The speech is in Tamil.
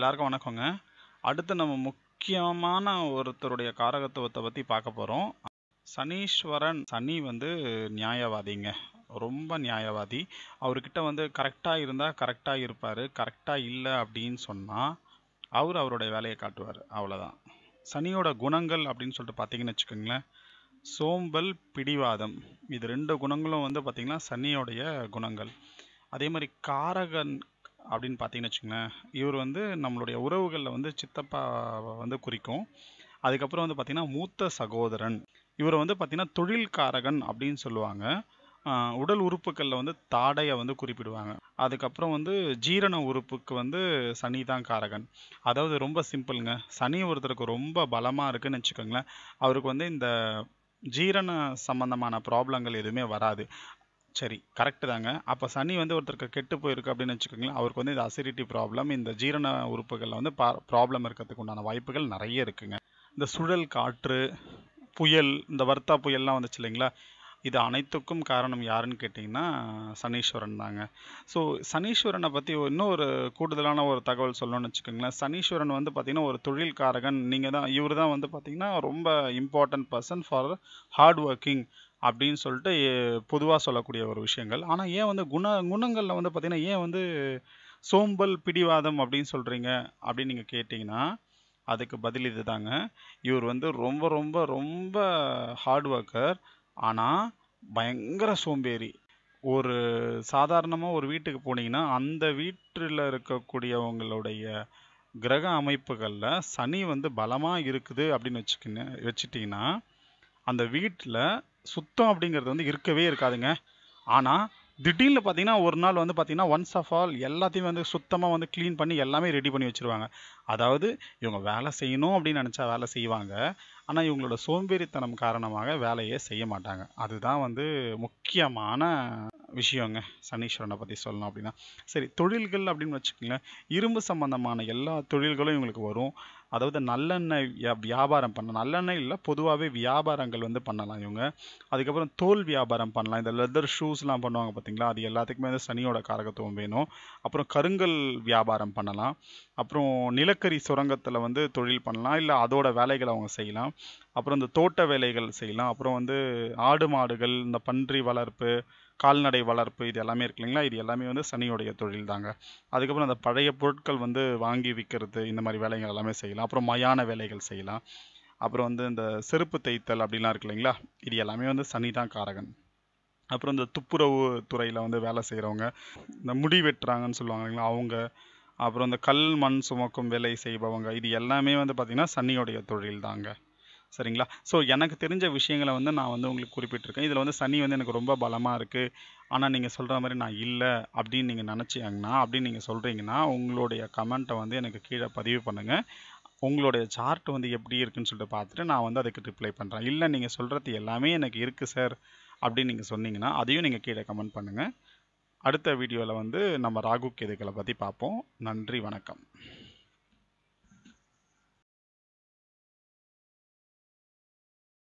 எல்லாருக்கும் வணக்கங்க அடுத்து நம்ம முக்கியமான ஒருத்தருடைய காரகத்துவத்தை பற்றி பார்க்க போகிறோம் சனீஸ்வரன் சனி வந்து நியாயவாதிங்க ரொம்ப நியாயவாதி அவர்கிட்ட வந்து கரெக்டாக இருந்தால் கரெக்டாக இருப்பார் கரெக்டாக இல்லை அப்படின்னு சொன்னால் அவர் அவருடைய வேலையை காட்டுவார் அவ்வளோதான் சனியோட குணங்கள் அப்படின்னு சொல்லிட்டு பார்த்தீங்கன்னு வச்சுக்கோங்களேன் சோம்பல் பிடிவாதம் இது ரெண்டு குணங்களும் வந்து பார்த்திங்கன்னா சனியோடைய குணங்கள் அதே மாதிரி காரகன் அப்படின்னு பார்த்தீங்கன்னு வச்சுங்களேன் இவர் வந்து நம்மளுடைய உறவுகளில் வந்து சித்தப்பா வந்து குறிக்கும் அதுக்கப்புறம் வந்து பார்த்திங்கன்னா மூத்த சகோதரன் இவரை வந்து பார்த்திங்கன்னா தொழில்காரகன் அப்படின்னு சொல்லுவாங்க உடல் உறுப்புகளில் வந்து தாடையை வந்து குறிப்பிடுவாங்க அதுக்கப்புறம் வந்து ஜீரண உறுப்புக்கு வந்து சனி தான் காரகன் அதாவது ரொம்ப சிம்பிளுங்க சனி ஒருத்தருக்கு ரொம்ப பலமாக இருக்குன்னு வச்சுக்கோங்களேன் அவருக்கு வந்து இந்த ஜீரண சம்பந்தமான ப்ராப்ளங்கள் எதுவுமே வராது சரி கரெக்டு தாங்க அப்போ சனி வந்து ஒருத்தருக்கு கெட்டு போயிருக்கு அப்படின்னு வச்சுக்கோங்களேன் அவருக்கு வந்து இந்த அசிடிட்டி ப்ராப்ளம் இந்த ஜீரண உறுப்புகளில் வந்து ப்ராப்ளம் இருக்கிறதுக்கு உண்டான வாய்ப்புகள் நிறைய இருக்குங்க இந்த சுழல் காற்று புயல் இந்த வர்த்தா புயல்லாம் வந்துச்சு இல்லைங்களா இது அனைத்துக்கும் காரணம் யாருன்னு கேட்டிங்கன்னா சனீஸ்வரன் தாங்க ஸோ சனீஸ்வரனை பற்றி இன்னும் ஒரு கூடுதலான ஒரு தகவல் சொல்லணும்னு வச்சுக்கோங்களேன் சனீஸ்வரன் வந்து பார்த்திங்கன்னா ஒரு தொழில்காரகன் நீங்கள் தான் இவர் தான் வந்து பார்த்திங்கன்னா ரொம்ப important person for hard working அப்படின்னு சொல்லிட்டு பொதுவாக சொல்லக்கூடிய ஒரு விஷயங்கள் ஆனால் ஏன் வந்து குண குணங்களில் வந்து பார்த்திங்கன்னா ஏன் வந்து சோம்பல் பிடிவாதம் அப்படின்னு சொல்கிறீங்க அப்படின்னு நீங்கள் கேட்டிங்கன்னா அதுக்கு பதில் இது தாங்க இவர் வந்து ரொம்ப ரொம்ப ரொம்ப ஹார்ட் ஒர்க்கர் ஆனால் பயங்கர சோம்பேறி ஒரு சாதாரணமாக ஒரு வீட்டுக்கு போனீங்கன்னா அந்த வீட்டில் இருக்கக்கூடியவங்களுடைய கிரக அமைப்புகளில் சனி வந்து பலமாக இருக்குது அப்படின்னு வச்சுக்கின்னு வச்சுட்டிங்கன்னா அந்த வீட்டில் சுத்தம் அப்படிங்கிறது வந்து இருக்கவே இருக்காதுங்க ஆனால் திடீர்னு பார்த்தீங்கன்னா ஒரு நாள் வந்து பார்த்தீங்கன்னா ஒன்ஸ் ஆஃப் ஆல் எல்லாத்தையும் வந்து சுத்தமாக வந்து க்ளீன் பண்ணி எல்லாமே ரெடி பண்ணி வச்சுருவாங்க அதாவது இவங்க வேலை செய்யணும் அப்படின்னு நினச்சா வேலை செய்வாங்க ஆனால் இவங்களோட சோம்பேறித்தனம் காரணமாக வேலையே செய்ய மாட்டாங்க அதுதான் வந்து முக்கியமான விஷயங்க சனீஸ்வரனை பற்றி சொல்லணும் அப்படின்னா சரி தொழில்கள் அப்படின்னு வச்சுக்கோங்களேன் இரும்பு சம்மந்தமான எல்லா தொழில்களும் இவங்களுக்கு வரும் அதாவது நல்லெண்ணெய் வியாபாரம் பண்ண நல்லெண்ணெய் இல்லை பொதுவாகவே வியாபாரங்கள் வந்து பண்ணலாம் இவங்க அதுக்கப்புறம் தோல் வியாபாரம் பண்ணலாம் இந்த லெதர் ஷூஸ்லாம் பண்ணுவாங்க பார்த்தீங்களா அது எல்லாத்துக்குமே வந்து சனியோட காரகத்துவம் வேணும் அப்புறம் கருங்கல் வியாபாரம் பண்ணலாம் அப்புறம் நிலக்கரி சுரங்கத்தில் வந்து தொழில் பண்ணலாம் இல்லை அதோட வேலைகளை அவங்க செய்யலாம் அப்புறம் இந்த தோட்ட வேலைகள் செய்யலாம் அப்புறம் வந்து ஆடு மாடுகள் இந்த பன்றி வளர்ப்பு கால்நடை வளர்ப்பு இது எல்லாமே இருக்கு இல்லைங்களா இது எல்லாமே வந்து சனியுடைய தொழில் தாங்க அதுக்கப்புறம் அந்த பழைய பொருட்கள் வந்து வாங்கி விற்கிறது இந்த மாதிரி வேலைகள் எல்லாமே செய்யலாம் செய்யலாம் அப்புறம் மயான வேலைகள் செய்யலாம் அப்புறம் வந்து இந்த செருப்பு தைத்தல் அப்படிலாம் இருக்கு இல்லைங்களா இது எல்லாமே வந்து சனி தான் காரகன் அப்புறம் இந்த துப்புரவு துறையில் வந்து வேலை செய்கிறவங்க இந்த முடி வெட்டுறாங்கன்னு சொல்லுவாங்க இல்லைங்களா அவங்க அப்புறம் இந்த கல் மண் சுமக்கும் வேலை செய்பவங்க இது எல்லாமே வந்து பார்த்திங்கன்னா சனியோடைய தொழில் தாங்க சரிங்களா ஸோ எனக்கு தெரிஞ்ச விஷயங்களை வந்து நான் வந்து உங்களுக்கு குறிப்பிட்டிருக்கேன் இதில் வந்து சனி வந்து எனக்கு ரொம்ப பலமாக இருக்குது ஆனால் நீங்கள் சொல்கிற மாதிரி நான் இல்லை அப்படின்னு நீங்கள் நினச்சிங்கன்னா அப்படின்னு நீங்கள் சொல்கிறீங்கன்னா உங்களுடைய கமெண்ட்டை வந்து எனக்கு கீழே பதிவு பண்ணுங்கள் உங்களுடைய சார்ட் வந்து எப்படி இருக்குன்னு சொல்லிட்டு பார்த்துட்டு நான் வந்து அதுக்கு ரிப்ளை பண்ணுறேன் இல்லை நீங்கள் சொல்கிறது எல்லாமே எனக்கு இருக்குது சார் அப்படின்னு நீங்கள் சொன்னீங்கன்னா அதையும் நீங்கள் கீழே கமெண்ட் பண்ணுங்கள் அடுத்த வீடியோவில் வந்து நம்ம ராகு கேதுகளை பற்றி பார்ப்போம் நன்றி வணக்கம்